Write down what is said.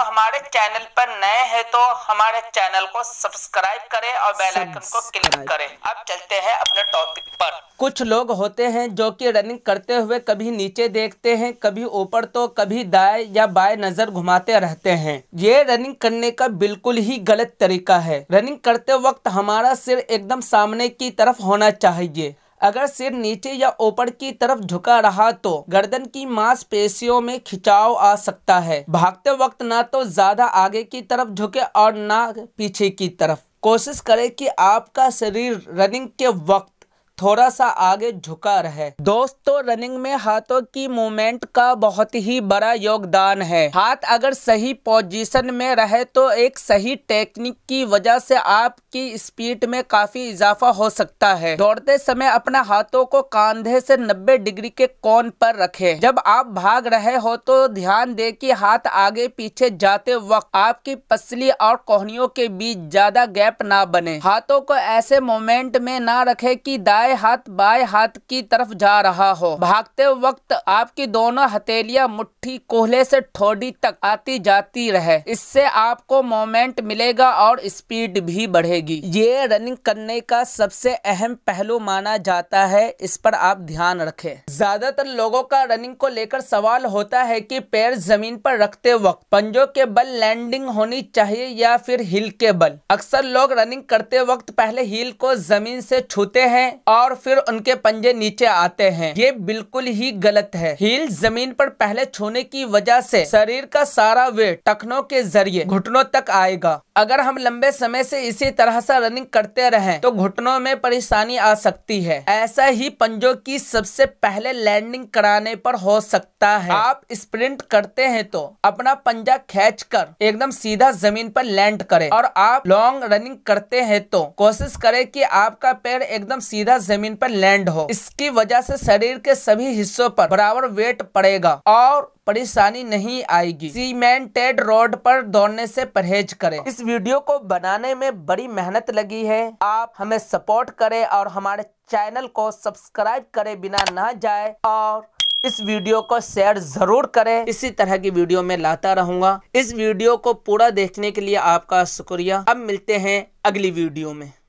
आप हमारे चैनल पर नए हैं तो हमारे चैनल को सब्सक्राइब करें और बेल आइकन को क्लिक करें अब चलते हैं अपने टॉपिक पर कुछ लोग होते हैं जो कि रनिंग करते हुए कभी नीचे देखते हैं कभी ऊपर तो कभी दाएं या बाएं नजर घुमाते रहते हैं ये रनिंग करने का बिल्कुल ही गलत तरीका है रनिंग करते वक्त हमारा सिर एकदम सामने की तरफ होना चाहिए अगर सिर नीचे या ऊपर की तरफ झुका रहा तो गर्दन की मांसपेशियों में खिंचाव आ सकता है भागते वक्त ना तो ज्यादा आगे की तरफ झुके और ना पीछे की तरफ कोशिश करें कि आपका शरीर रनिंग के वक्त थोड़ा सा आगे झुका रहे दोस्तों रनिंग में हाथों की मूवमेंट का बहुत ही बड़ा योगदान है हाथ अगर सही पोजीशन में रहे तो एक सही टेक्निक की वजह से आपकी स्पीड में काफी इजाफा हो सकता है दौड़ते समय अपने हाथों को कांधे से 90 डिग्री के कोण पर रखें जब आप भाग रहे हो तो ध्यान दे कि हाथ आगे पीछे जाते वक्त आपकी पसली और कोहनियों के बीच ज्यादा गैप ना बने हाथों को ऐसे मोमेंट में ना रखे की दाय दाए हाथ बाए हाथ की तरफ जा रहा हो भागते वक्त आपकी दोनों हथेलियां मुट्ठी कोहले से ठोडी तक आती जाती रहे इससे आपको मोमेंट मिलेगा और स्पीड भी बढ़ेगी ये रनिंग करने का सबसे अहम पहलू माना जाता है इस पर आप ध्यान रखें ज्यादातर लोगों का रनिंग को लेकर सवाल होता है कि पैर जमीन पर रखते वक्त पंजों के बल लैंडिंग होनी चाहिए या फिर हिल के बल अक्सर लोग रनिंग करते वक्त पहले हिल को जमीन से छूते हैं और और फिर उनके पंजे नीचे आते हैं ये बिल्कुल ही गलत है हील जमीन पर पहले छूने की वजह से शरीर का सारा वेट टखनों के जरिए घुटनों तक आएगा अगर हम लंबे समय से इसी तरह से रनिंग करते रहें तो घुटनों में परेशानी आ सकती है ऐसा ही पंजों की सबसे पहले लैंडिंग कराने पर हो सकता है आप स्प्रिंट करते हैं तो अपना पंजा खेच कर एकदम सीधा जमीन पर लैंड करें और आप लॉन्ग रनिंग करते हैं तो कोशिश करें कि आपका पैर एकदम सीधा जमीन पर लैंड हो इसकी वजह से शरीर के सभी हिस्सों पर बराबर वेट पड़ेगा और परेशानी नहीं आएगी सीमेंटेड रोड पर दौड़ने से परहेज करें इस वीडियो को बनाने में बड़ी मेहनत लगी है आप हमें सपोर्ट करें और हमारे चैनल को सब्सक्राइब करें बिना ना जाए और इस वीडियो को शेयर जरूर करें इसी तरह की वीडियो में लाता रहूंगा इस वीडियो को पूरा देखने के लिए आपका शुक्रिया अब मिलते हैं अगली वीडियो में